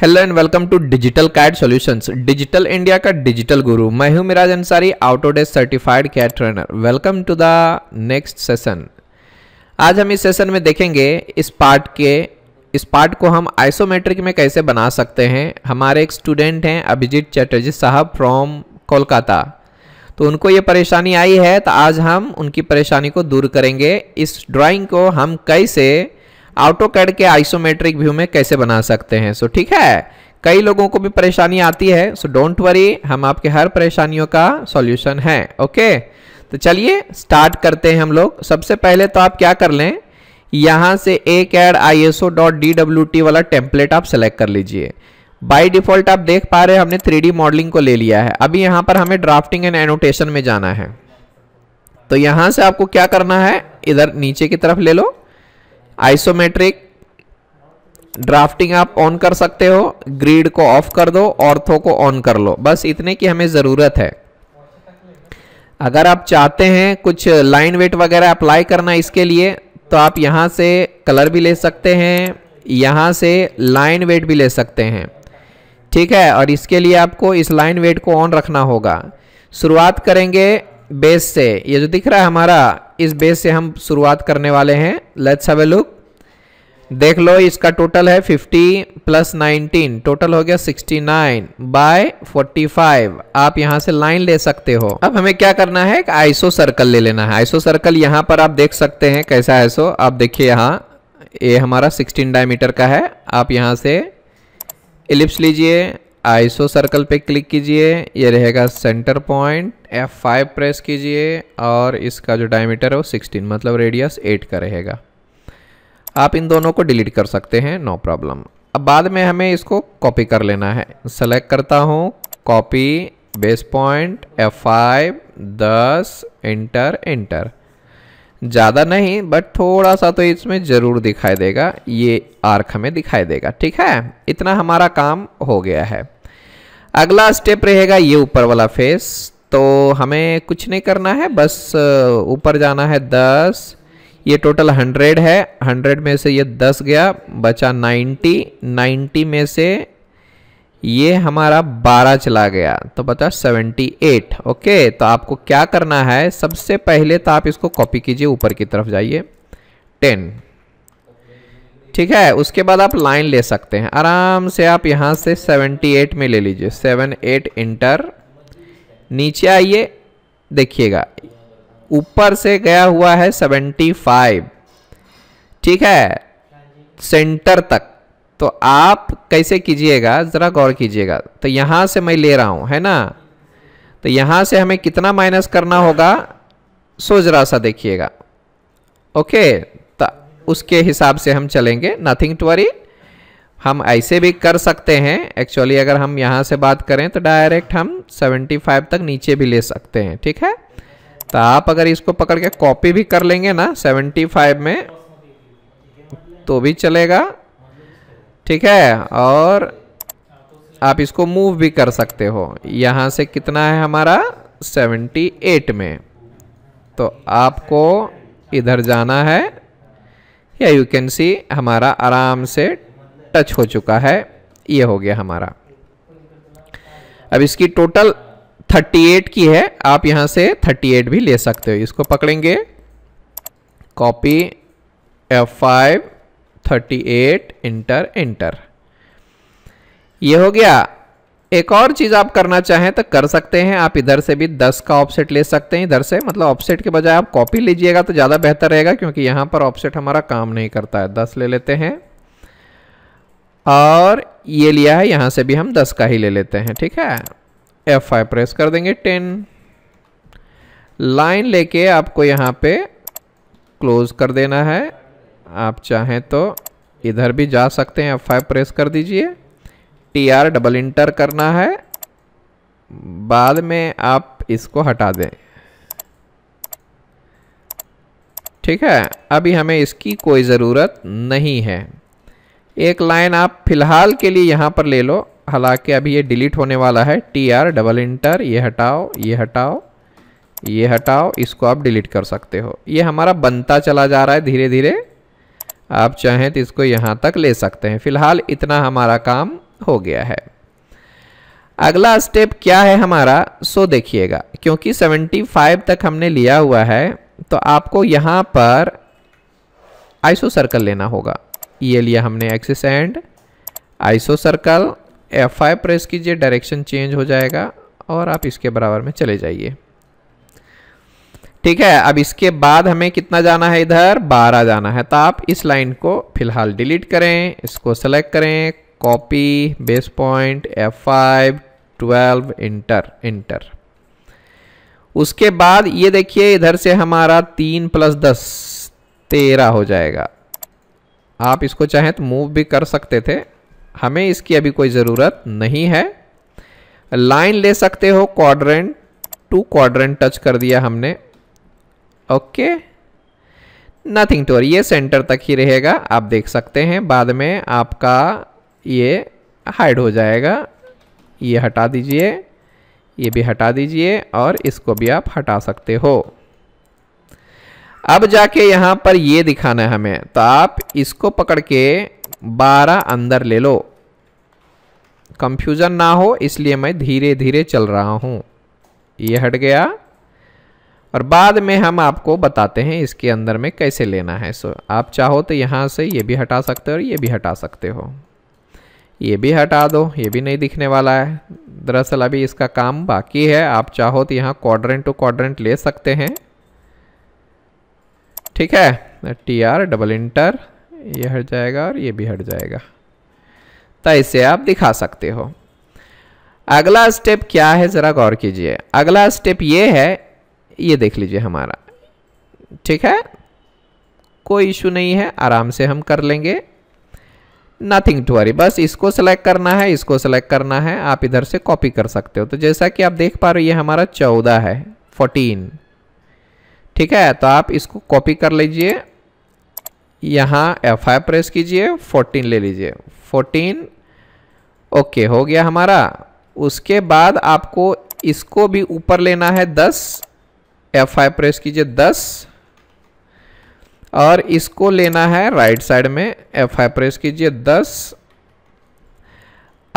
hello and welcome to digital CAD solutions digital India का digital guru मैं हूं Miraj Ansari Autodesk certified CAD trainer welcome to the next session आज हम इस session में देखेंगे इस पार्ट के इस पार्ट को हम आइसोमेट्रिक में कैसे बना सकते हैं हमारे एक स्टूडेंट हैं अभिजीत चटर्जी साहब फ्रॉम कोलकाता तो उनको ये परेशानी आई है तो आज हम उनकी परेशानी को दूर करेंगे इस ड्राइंग को हम कैसे ऑटो कैड के आइसोमेट्रिक व्यू में कैसे बना सकते हैं सो ठीक है कई लोगों को भी परेशानी आती है सो डोंट वरी हम आपके हर परेशानियों का सॉल्यूशन है ओके तो चलिए स्टार्ट करते हैं हम लोग सबसे पहले तो आप क्या कर लें यहां से A CAD I S O dot D W T वाला टेम्पलेट आप सेलेक्ट कर लीजिए बाय डिफॉल्ट आप देख पा रहे हैं हमने थ्री मॉडलिंग को ले लिया है अभी यहां पर हमें ड्राफ्टिंग एंड एनोटेशन में जाना है तो यहां से आपको क्या करना है इधर नीचे की तरफ ले लो आइसोमेट्रिक ड्राफ्टिंग आप ऑन कर सकते हो ग्रीड को ऑफ कर दो ऑर्थो को ऑन कर लो बस इतने की हमें ज़रूरत है अगर आप चाहते हैं कुछ लाइन वेट वगैरह अप्लाई करना इसके लिए तो आप यहाँ से कलर भी ले सकते हैं यहाँ से लाइन वेट भी ले सकते हैं ठीक है और इसके लिए आपको इस लाइन वेट को ऑन रखना होगा शुरुआत करेंगे बेस से ये जो दिख रहा है हमारा इस बेस से हम शुरुआत करने वाले हैं लेट्स हैव ए लुक देख लो इसका टोटल है 50 प्लस 19 टोटल हो गया 69 बाय 45 आप यहां से लाइन ले सकते हो अब हमें क्या करना है एक आइसो सर्कल ले लेना है आइसो सर्कल यहां पर आप देख सकते हैं कैसा आइसो आप देखिए यहाँ ये यह हमारा 16 डायमीटर का है आप यहाँ से इलिप्स लीजिए आइसो सर्कल पे क्लिक कीजिए ये रहेगा सेंटर पॉइंट F5 प्रेस कीजिए और इसका जो डायमीटर है वो 16 मतलब रेडियस 8 का रहेगा आप इन दोनों को डिलीट कर सकते हैं नो प्रॉब्लम अब बाद में हमें इसको कॉपी कर लेना है सेलेक्ट करता हूँ copy base point F5 10 enter enter ज़्यादा नहीं बट थोड़ा सा तो इसमें ज़रूर दिखाई देगा ये आर्क हमें दिखाई देगा ठीक है इतना हमारा काम हो गया है अगला स्टेप रहेगा ये ऊपर वाला फेस तो हमें कुछ नहीं करना है बस ऊपर जाना है दस ये टोटल हंड्रेड है हंड्रेड में से ये दस गया बचा नाइन्टी नाइन्टी में से ये हमारा बारह चला गया तो बचा सेवेंटी एट ओके तो आपको क्या करना है सबसे पहले तो आप इसको कॉपी कीजिए ऊपर की तरफ जाइए टेन ठीक है उसके बाद आप लाइन ले सकते हैं आराम से आप यहाँ से 78 में ले लीजिए 78 इंटर नीचे आइए देखिएगा ऊपर से गया हुआ है 75 ठीक है सेंटर तक तो आप कैसे कीजिएगा ज़रा गौर कीजिएगा तो यहाँ से मैं ले रहा हूँ है ना तो यहाँ से हमें कितना माइनस करना होगा सो ज़रा सा देखिएगा ओके उसके हिसाब से हम चलेंगे नथिंग टू वरी हम ऐसे भी कर सकते हैं एक्चुअली अगर हम यहाँ से बात करें तो डायरेक्ट हम 75 तक नीचे भी ले सकते हैं ठीक है तो आप अगर इसको पकड़ के कॉपी भी कर लेंगे ना 75 में तो भी चलेगा ठीक है और आप इसको मूव भी कर सकते हो यहाँ से कितना है हमारा 78 में तो आपको इधर जाना है या यू कैन सी हमारा आराम से टच हो चुका है ये हो गया हमारा अब इसकी टोटल 38 की है आप यहां से 38 भी ले सकते हो इसको पकड़ेंगे कॉपी F5 38 एंटर एंटर ये हो गया एक और चीज़ आप करना चाहें तो कर सकते हैं आप इधर से भी 10 का ऑफसेट ले सकते हैं इधर से मतलब ऑफसेट के बजाय आप कॉपी लीजिएगा तो ज़्यादा बेहतर रहेगा क्योंकि यहाँ पर ऑफसेट हमारा काम नहीं करता है 10 ले लेते हैं और ये लिया है यहाँ से भी हम 10 का ही ले लेते हैं ठीक है F5 प्रेस कर देंगे 10 लाइन लेके आपको यहाँ पे क्लोज कर देना है आप चाहें तो इधर भी जा सकते हैं एफ प्रेस कर दीजिए टी आर डबल इंटर करना है बाद में आप इसको हटा दें ठीक है अभी हमें इसकी कोई ज़रूरत नहीं है एक लाइन आप फ़िलहाल के लिए यहाँ पर ले लो हालांकि अभी ये डिलीट होने वाला है टी आर डबल इंटर ये हटाओ ये हटाओ ये हटाओ इसको आप डिलीट कर सकते हो ये हमारा बनता चला जा रहा है धीरे धीरे आप चाहें तो इसको यहाँ तक ले सकते हैं फ़िलहाल इतना हमारा काम हो गया है अगला स्टेप क्या है हमारा सो देखिएगा क्योंकि 75 तक हमने लिया हुआ है तो आपको यहाँ पर आइसो सर्कल लेना होगा ये लिया हमने axis and iso circle F5 press कीजिए डायरेक्शन चेंज हो जाएगा और आप इसके बराबर में चले जाइए ठीक है अब इसके बाद हमें कितना जाना है इधर 12 जाना है तो आप इस लाइन को फिलहाल डिलीट करें इसको सेलेक्ट करें copy base point F5 12 enter enter उसके बाद ये देखिए इधर से हमारा तीन प्लस दस तेरह हो जाएगा आप इसको चाहें तो मूव भी कर सकते थे हमें इसकी अभी कोई ज़रूरत नहीं है लाइन ले सकते हो क्वाड्रेंट टू क्वाड्रेंट टच कर दिया हमने ओके नथिंग टू ये सेंटर तक ही रहेगा आप देख सकते हैं बाद में आपका ये हाइड हो जाएगा ये हटा दीजिए ये भी हटा दीजिए और इसको भी आप हटा सकते हो अब जाके यहाँ पर ये दिखाना है हमें तो आप इसको पकड़ के 12 अंदर ले लो कंफ्यूजन ना हो इसलिए मैं धीरे धीरे चल रहा हूँ ये हट गया और बाद में हम आपको बताते हैं इसके अंदर में कैसे लेना है सो आप चाहो तो यहाँ से ये भी हटा सकते हो और ये भी हटा सकते हो ये भी हटा दो ये भी नहीं दिखने वाला है दरअसल अभी इसका काम बाकी है आप चाहो तो यहाँ क्वाड्रेंट टू क्वाड्रेंट ले सकते हैं ठीक है टी आर डबल इंटर ये हट जाएगा और ये भी हट जाएगा तो इसे आप दिखा सकते हो अगला स्टेप क्या है ज़रा गौर कीजिए अगला स्टेप ये है ये देख लीजिए हमारा ठीक है कोई इशू नहीं है आराम से हम कर लेंगे नथिंग टू वरी बस इसको सेलेक्ट करना है इसको सेलेक्ट करना है आप इधर से कॉपी कर सकते हो तो जैसा कि आप देख पा रहे हो ये हमारा चौदह है फोर्टीन ठीक है तो आप इसको कॉपी कर लीजिए यहाँ एफ आई प्रेस कीजिए फोर्टीन ले लीजिए फोर्टीन ओके हो गया हमारा उसके बाद आपको इसको भी ऊपर लेना है दस एफ आई प्रेस कीजिए दस और इसको लेना है राइट साइड में एफ आई प्रेस कीजिए दस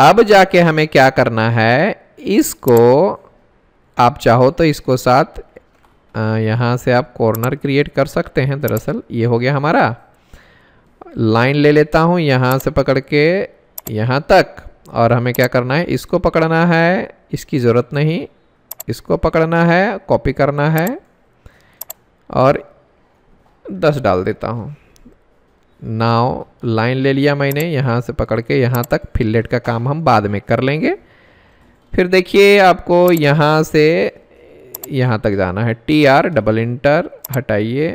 अब जाके हमें क्या करना है इसको आप चाहो तो इसको साथ यहाँ से आप कॉर्नर क्रिएट कर सकते हैं दरअसल ये हो गया हमारा लाइन ले लेता हूँ यहाँ से पकड़ के यहाँ तक और हमें क्या करना है इसको पकड़ना है इसकी ज़रूरत नहीं इसको पकड़ना है कॉपी करना है और दस डाल देता हूँ नाव लाइन ले लिया मैंने यहाँ से पकड़ के यहाँ तक फिलेट का काम हम बाद में कर लेंगे फिर देखिए आपको यहाँ से यहाँ तक जाना है टी आर डबल इंटर हटाइए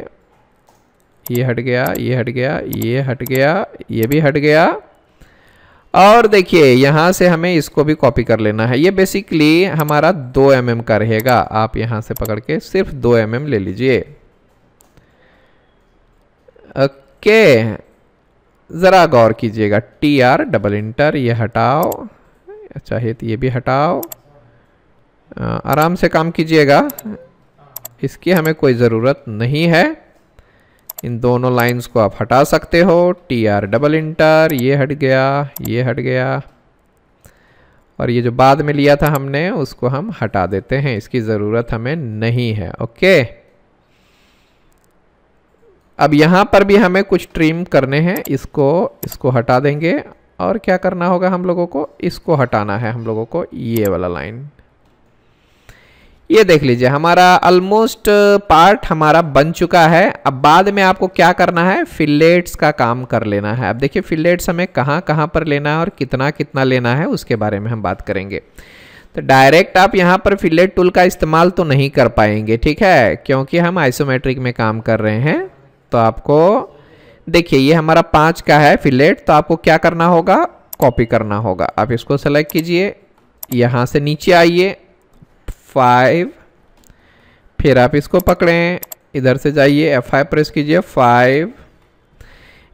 ये हट गया ये हट गया ये हट गया ये भी हट गया और देखिए यहाँ से हमें इसको भी कॉपी कर लेना है ये बेसिकली हमारा 2 एम mm का रहेगा आप यहाँ से पकड़ के सिर्फ 2 एम mm ले लीजिए ओके ज़रा गौर कीजिएगा टी आर डबल इंटर ये हटाओ चाहे अच्छा, तो ये भी हटाओ आराम से काम कीजिएगा इसकी हमें कोई ज़रूरत नहीं है इन दोनों लाइंस को आप हटा सकते हो टी आर डबल इंटर ये हट गया ये हट गया और ये जो बाद में लिया था हमने उसको हम हटा देते हैं इसकी ज़रूरत हमें नहीं है ओके अब यहाँ पर भी हमें कुछ ट्रिम करने हैं इसको इसको हटा देंगे और क्या करना होगा हम लोगों को इसको हटाना है हम लोगों को ये वाला लाइन ये देख लीजिए हमारा ऑलमोस्ट पार्ट हमारा बन चुका है अब बाद में आपको क्या करना है फिलेट्स का काम कर लेना है अब देखिए फिलेट्स हमें कहाँ कहाँ पर लेना है और कितना कितना लेना है उसके बारे में हम बात करेंगे तो डायरेक्ट आप यहाँ पर फिलेट टूल का इस्तेमाल तो नहीं कर पाएंगे ठीक है क्योंकि हम आइसोमेट्रिक में काम कर रहे हैं तो आपको देखिए ये हमारा पाँच का है फिलेट तो आपको क्या करना होगा कॉपी करना होगा आप इसको सेलेक्ट कीजिए यहाँ से नीचे आइए फाइव फिर आप इसको पकड़ें इधर से जाइए एफ आई प्रेस कीजिए five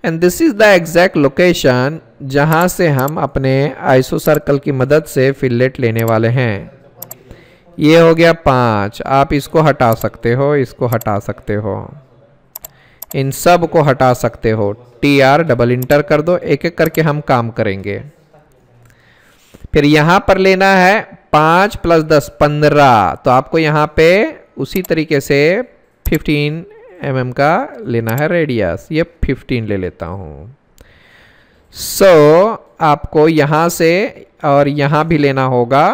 and this is the exact location जहाँ से हम अपने आइसो सर्कल की मदद से फिलेट लेने वाले हैं ये हो गया पाँच आप इसको हटा सकते हो इसको हटा सकते हो इन सब को हटा सकते हो टी आर डबल इंटर कर दो एक एक करके हम काम करेंगे फिर यहाँ पर लेना है पाँच प्लस दस पंद्रह तो आपको यहाँ पे उसी तरीके से फिफ्टीन एम mm का लेना है रेडियस ये फिफ्टीन ले लेता हूं सो so, आपको यहां से और यहाँ भी लेना होगा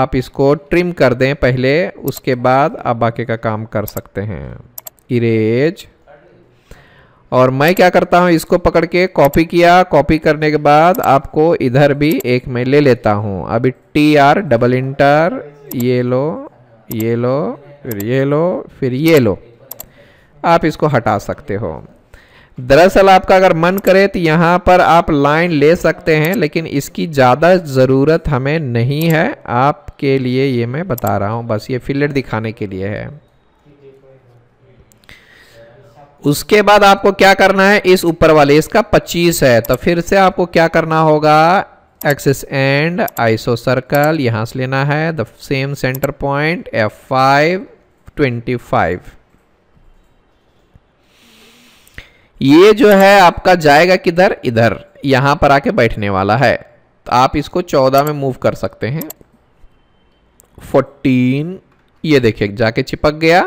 आप इसको ट्रिम कर दें पहले उसके बाद आप बाकी का काम कर सकते हैं इरेज और मैं क्या करता हूँ इसको पकड़ के कॉपी किया कॉपी करने के बाद आपको इधर भी एक में ले लेता हूँ अभी टी आर डबल इंटर ये लो ये लो फिर ये लो फिर ये लो आप इसको हटा सकते हो दरअसल आपका अगर मन करे तो यहाँ पर आप लाइन ले सकते हैं लेकिन इसकी ज़्यादा ज़रूरत हमें नहीं है आपके लिए ये मैं बता रहा हूँ बस ये फिलेट दिखाने के लिए है उसके बाद आपको क्या करना है इस ऊपर वाले इसका 25 है तो फिर से आपको क्या करना होगा एक्सिस एंड आइसो सर्कल यहां से लेना है the same centre point F five twenty five ये जो है आपका जाएगा किधर इधर यहां पर आके बैठने वाला है तो आप इसको चौदह में मूव कर सकते हैं फोर्टीन ये देखिए जाके चिपक गया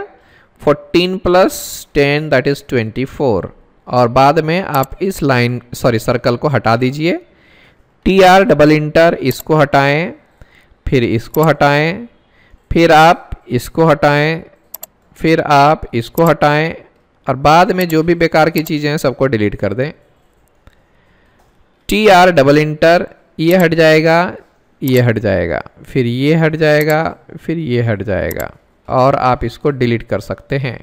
fourteen plus ten that is twenty four और बाद में आप इस लाइन सॉरी सर्कल को हटा दीजिए टी आर डबल इंटर इसको हटाएं फिर इसको हटाएं फिर आप इसको हटाएं फिर आप इसको हटाएं और बाद में जो भी बेकार की चीज़ें हैं सबको डिलीट कर दें टी आर डबल इंटर ये हट जाएगा ये हट जाएगा फिर ये हट जाएगा फिर ये हट जाएगा और आप इसको डिलीट कर सकते हैं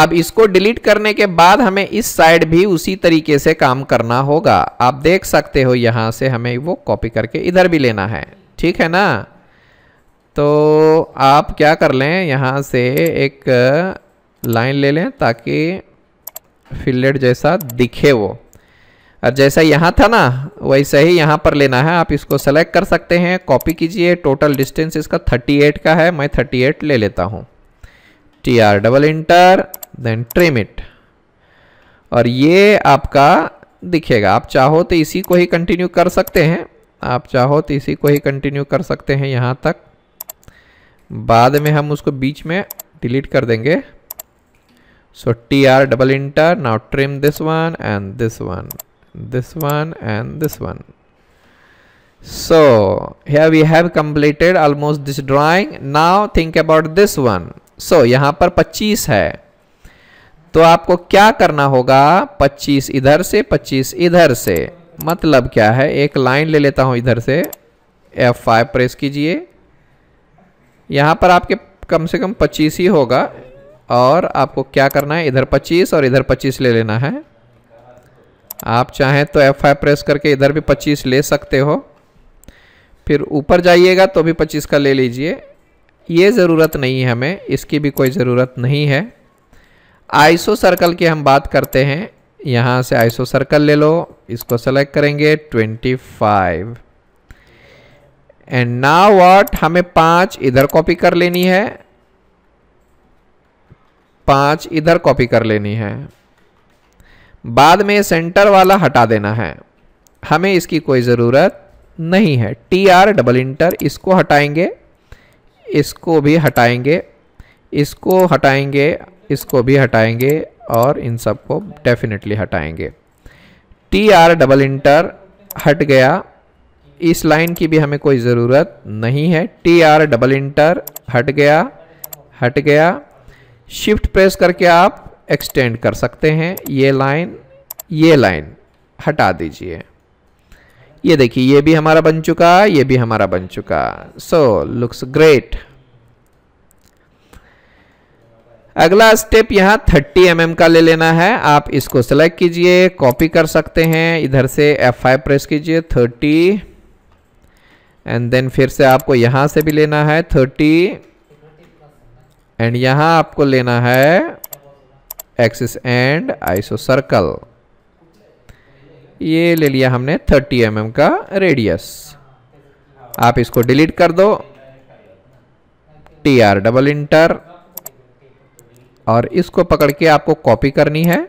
अब इसको डिलीट करने के बाद हमें इस साइड भी उसी तरीके से काम करना होगा आप देख सकते हो यहाँ से हमें वो कॉपी करके इधर भी लेना है ठीक है ना तो आप क्या कर लें यहां से एक लाइन ले लें ताकि फिलेट जैसा दिखे वो और जैसा यहाँ था ना वैसा ही यहाँ पर लेना है आप इसको सेलेक्ट कर सकते हैं कॉपी कीजिए टोटल डिस्टेंस इसका 38 का है मैं 38 ले लेता हूँ T R double enter then trim it और ये आपका दिखेगा आप चाहो तो इसी को ही कंटिन्यू कर सकते हैं आप चाहो तो इसी को ही कंटिन्यू कर सकते हैं यहाँ तक बाद में हम उसको बीच में डिलीट कर देंगे so T R double enter now trim this one and this one this one and this one so here we have completed almost this drawing now think about this one so यहाँ पर 25 है तो आपको क्या करना होगा 25 इधर से 25 इधर से मतलब क्या है एक लाइन ले लेता हूँ इधर से F5 प्रेस कीजिए यहाँ पर आपके कम से कम 25 ही होगा और आपको क्या करना है इधर 25 और इधर 25 ले लेना है आप चाहें तो F5 प्रेस करके इधर भी 25 ले सकते हो फिर ऊपर जाइएगा तो भी 25 का ले लीजिए ये ज़रूरत नहीं है हमें इसकी भी कोई ज़रूरत नहीं है आइसो सर्कल की हम बात करते हैं यहाँ से आइसो सर्कल ले लो इसको सेलेक्ट करेंगे 25 एंड ना वॉट हमें पाँच इधर कॉपी कर लेनी है पाँच इधर कॉपी कर लेनी है बाद में सेंटर वाला हटा देना है हमें इसकी कोई ज़रूरत नहीं है टी आर डबल इंटर इसको हटाएंगे इसको भी हटाएंगे इसको हटाएंगे इसको भी हटाएंगे और इन सब को डेफिनेटली हटाएंगे टी आर डबल इंटर हट गया इस लाइन की भी हमें कोई ज़रूरत नहीं है टी आर डबल इंटर हट गया हट गया शिफ्ट प्रेस करके आप एक्सटेंड कर सकते हैं ये लाइन ये लाइन हटा दीजिए ये देखिए ये भी हमारा बन चुका ये भी हमारा बन चुका सो लुक्स ग्रेट अगला स्टेप यहां 30 एम mm का ले लेना है आप इसको सेलेक्ट कीजिए कॉपी कर सकते हैं इधर से F5 प्रेस कीजिए 30 एंड देन फिर से आपको यहां से भी लेना है 30 एंड यहां आपको लेना है एक्सिस एंड आइसो सर्कल ये ले लिया हमने 30 एम mm का रेडियस आप इसको डिलीट कर दो टी आर डबल इंटर और इसको पकड़ के आपको कॉपी करनी है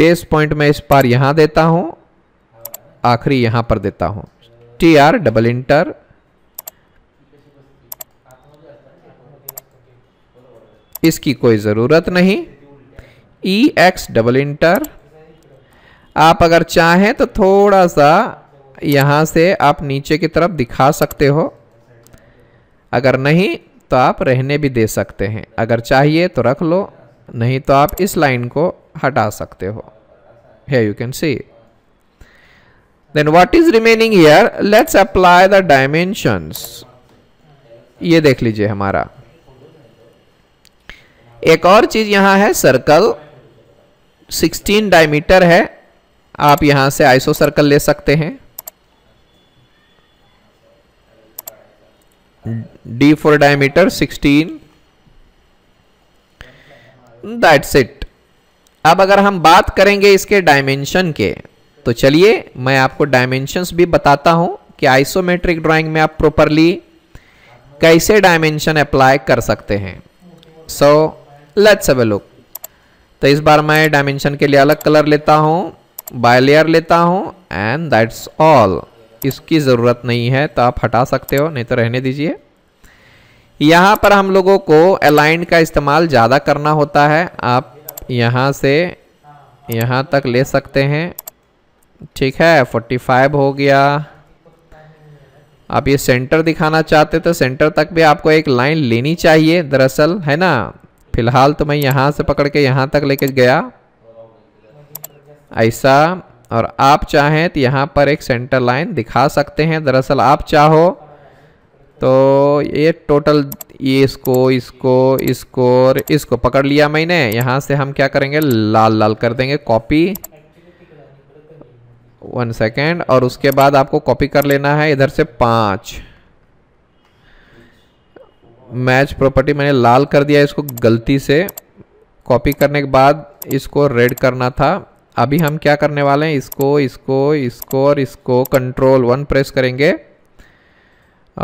बेस पॉइंट में इस पार यहां देता हूं आखिरी यहां पर देता हूं टी आर डबल इंटर इसकी कोई ज़रूरत नहीं ई एक्स डबल इंटर आप अगर चाहें तो थोड़ा सा यहाँ से आप नीचे की तरफ दिखा सकते हो अगर नहीं तो आप रहने भी दे सकते हैं अगर चाहिए तो रख लो नहीं तो आप इस लाइन को हटा सकते हो है you can see then what is remaining here let's apply the dimensions ये देख लीजिए हमारा एक और चीज यहां है सर्कल 16 डायमीटर है आप यहां से आइसो सर्कल ले सकते हैं D four diameter 16 that's it अब अगर हम बात करेंगे इसके डायमेंशन के तो चलिए मैं आपको डायमेंशंस भी बताता हूं कि आइसोमेट्रिक ड्राइंग में आप प्रॉपरली कैसे डायमेंशन अप्लाई कर सकते हैं so let's have a look तो इस बार मैं डायमेंशन के लिए अलग कलर लेता हूँ बाय लेयर लेता हूँ एंड दैट्स ऑल इसकी ज़रूरत नहीं है तो आप हटा सकते हो नहीं तो रहने दीजिए यहाँ पर हम लोगों को अलाइन का इस्तेमाल ज़्यादा करना होता है आप यहाँ से यहाँ तक ले सकते हैं ठीक है 45 हो गया आप ये सेंटर दिखाना चाहते तो सेंटर तक भी आपको एक लाइन लेनी चाहिए दरअसल है ना फ़िलहाल तो मैं यहाँ से पकड़ के यहाँ तक लेके गया ऐसा और आप चाहें तो यहाँ पर एक सेंटर लाइन दिखा सकते हैं दरअसल आप चाहो तो ये टोटल ये इसको इसको इसको और इसको पकड़ लिया मैंने यहाँ से हम क्या करेंगे लाल लाल कर देंगे कॉपी वन सेकेंड और उसके बाद आपको कॉपी कर लेना है इधर से पाँच मैच प्रॉपर्टी मैंने लाल कर दिया इसको गलती से कॉपी करने के बाद इसको रेड करना था अभी हम क्या करने वाले हैं इसको इसको इसको और इसको कंट्रोल वन प्रेस करेंगे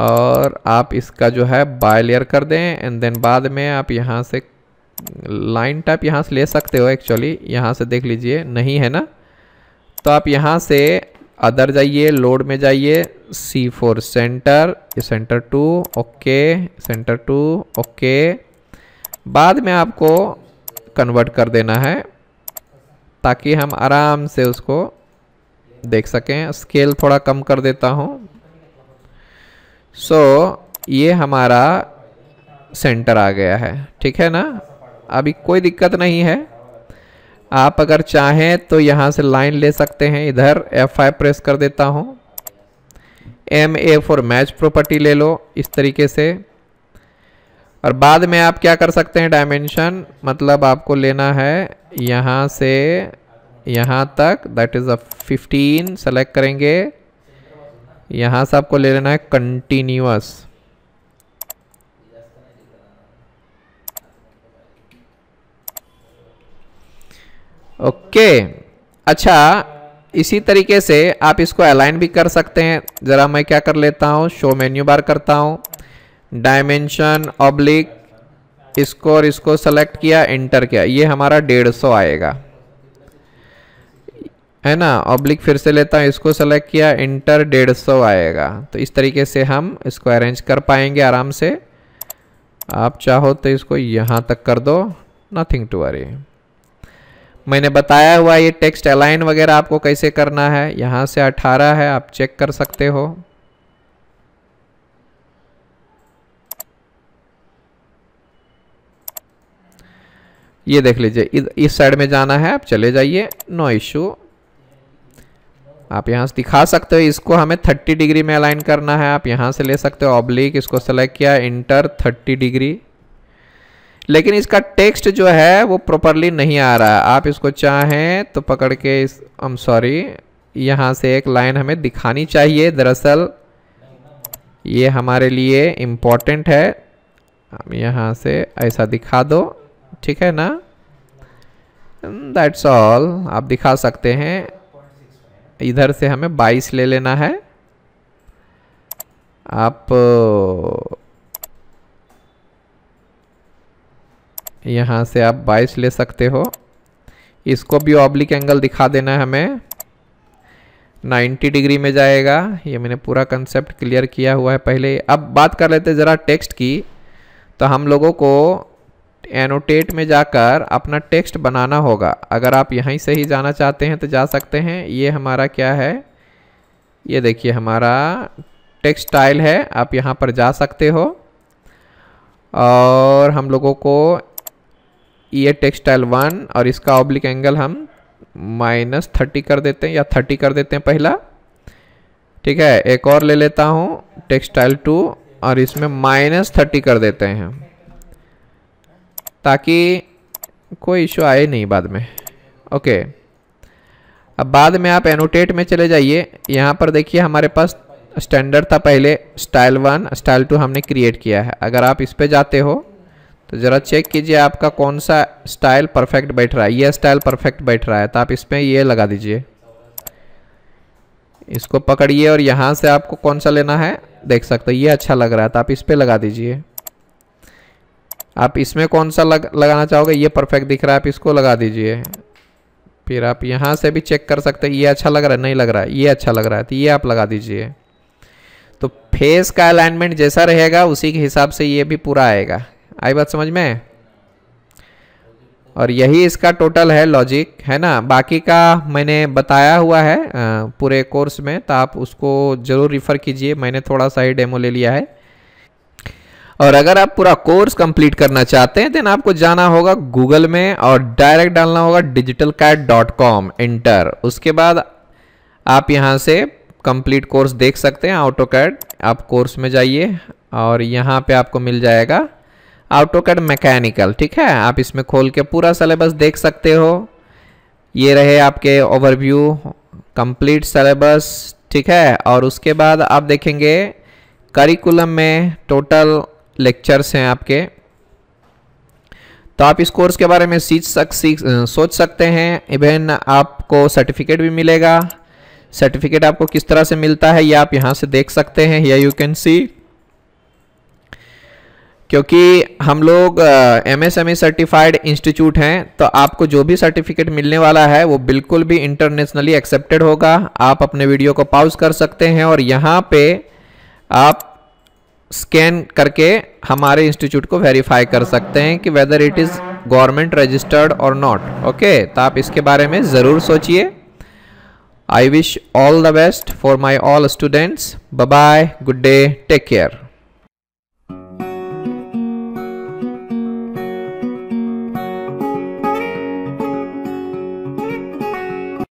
और आप इसका जो है बाय लेयर कर दें एंड देन बाद में आप यहाँ से लाइन टाइप यहाँ से ले सकते हो एक्चुअली यहाँ से देख लीजिए नहीं है ना तो आप यहाँ से अदर जाइए लोड में जाइए C four centre centre two okay centre two okay बाद में आपको कन्वर्ट कर देना है ताकि हम आराम से उसको देख सकें स्केल थोड़ा कम कर देता हूँ सो so, ये हमारा सेंटर आ गया है ठीक है ना अभी कोई दिक्कत नहीं है आप अगर चाहें तो यहाँ से लाइन ले सकते हैं इधर F5 प्रेस कर देता हूँ M A for match property ले लो इस तरीके से और बाद में आप क्या कर सकते हैं डायमेंशन मतलब आपको लेना है यहाँ से यहाँ तक दैट इज़ अ 15 सेलेक्ट करेंगे यहाँ से आपको ले लेना है कंटिन्यूस ओके अच्छा इसी तरीके से आप इसको अलाइन भी कर सकते हैं ज़रा मैं क्या कर लेता हूँ शो मेन्यू बार करता हूँ डायमेंशन ऑब्लिक इसको और इसको सेलेक्ट किया एंटर किया ये हमारा डेढ़ सौ आएगा है ना ऑब्लिक फिर से लेता हूँ इसको सेलेक्ट किया इंटर डेढ़ सौ आएगा तो इस तरीके से हम इसको अरेंज कर पाएंगे आराम से आप चाहो तो इसको यहाँ तक कर दो नथिंग टू वरी मैंने बताया हुआ ये टेक्स्ट अलाइन वगैरह आपको कैसे करना है यहाँ से 18 है आप चेक कर सकते हो ये देख लीजिए इस साइड में जाना है आप चले जाइए नो इशू आप यहाँ से दिखा सकते हो इसको हमें 30 डिग्री में अलाइन करना है आप यहाँ से ले सकते हो ऑब्लिक इसको सेलेक्ट किया इंटर 30 डिग्री लेकिन इसका टेक्स्ट जो है वो प्रॉपरली नहीं आ रहा है आप इसको चाहें तो पकड़ के इस एम सॉरी यहाँ से एक लाइन हमें दिखानी चाहिए दरअसल ये हमारे लिए इम्पॉर्टेंट है हम यहाँ से ऐसा दिखा दो ठीक है ना दैट्स ऑल आप दिखा सकते हैं इधर से हमें 22 ले लेना है आप यहाँ से आप 22 ले सकते हो इसको भी ऑब्लिक एंगल दिखा देना है हमें 90 डिग्री में जाएगा ये मैंने पूरा कंसेप्ट क्लियर किया हुआ है पहले अब बात कर लेते ज़रा टेक्स्ट की तो हम लोगों को एनोटेट में जाकर अपना टेक्स्ट बनाना होगा अगर आप यहीं से ही जाना चाहते हैं तो जा सकते हैं ये हमारा क्या है ये देखिए हमारा टेक्सटाइल है आप यहाँ पर जा सकते हो और हम लोगों को ये टेक्सटाइल वन और इसका ऑब्लिक एंगल हम माइनस थर्टी कर देते हैं या थर्टी कर देते हैं पहला ठीक है एक और ले लेता हूँ टेक्सटाइल टू और इसमें माइनस थर्टी कर देते हैं ताकि कोई इशू आए नहीं बाद में ओके अब बाद में आप एनोटेट में चले जाइए यहाँ पर देखिए हमारे पास स्टैंडर्ड था पहले स्टाइल वन स्टाइल टू हमने क्रिएट किया है अगर आप इस पर जाते हो तो ज़रा चेक कीजिए आपका कौन सा स्टाइल परफेक्ट बैठ रहा है ये स्टाइल परफेक्ट बैठ रहा है तो आप इसमें ये लगा दीजिए इसको पकड़िए और यहाँ से आपको कौन सा लेना है देख सकते हो ये अच्छा लग रहा है तो आप इस पर लगा दीजिए आप इसमें कौन सा लग, लगाना चाहोगे ये परफेक्ट दिख रहा है आप इसको लगा दीजिए फिर आप यहाँ से भी चेक कर सकते हैं ये अच्छा लग रहा है नहीं लग रहा है ये अच्छा लग रहा है तो ये आप लगा दीजिए तो फेस का अलाइनमेंट जैसा रहेगा उसी के हिसाब से ये भी पूरा आएगा आई बात समझ में और यही इसका टोटल है लॉजिक है ना बाकी का मैंने बताया हुआ है पूरे कोर्स में तो आप उसको ज़रूर रिफ़र कीजिए मैंने थोड़ा सा ही डेमो ले लिया है और अगर आप पूरा कोर्स कंप्लीट करना चाहते हैं देन आपको जाना होगा गूगल में और डायरेक्ट डालना होगा digital CAD dot com enter उसके बाद आप यहाँ से कंप्लीट कोर्स देख सकते हैं ऑटो कैड आप कोर्स में जाइए और यहाँ पे आपको मिल जाएगा ऑटोकैड मैकेनिकल ठीक है आप इसमें खोल के पूरा सलेबस देख सकते हो ये रहे आपके ओवरव्यू कंप्लीट सलेबस ठीक है और उसके बाद आप देखेंगे करिकुलम में टोटल लेक्चर्स हैं आपके तो आप इस कोर्स के बारे में सीख सक सीख सोच सकते हैं इवन आपको सर्टिफिकेट भी मिलेगा सर्टिफिकेट आपको किस तरह से मिलता है ये आप यहाँ से देख सकते हैं या यू कैन सी क्योंकि हम लोग M S M E certified institute हैं तो आपको जो भी सर्टिफिकेट मिलने वाला है वो बिल्कुल भी इंटरनेशनली एक्सेप्टेड होगा आप अपने वीडियो को पॉज कर सकते हैं और यहाँ पे आप स्कैन करके हमारे इंस्टीट्यूट को वेरीफाई कर सकते हैं कि whether it is government registered और नॉट ओके तो आप इसके बारे में ज़रूर सोचिए I wish all the best for my all students bye good day take care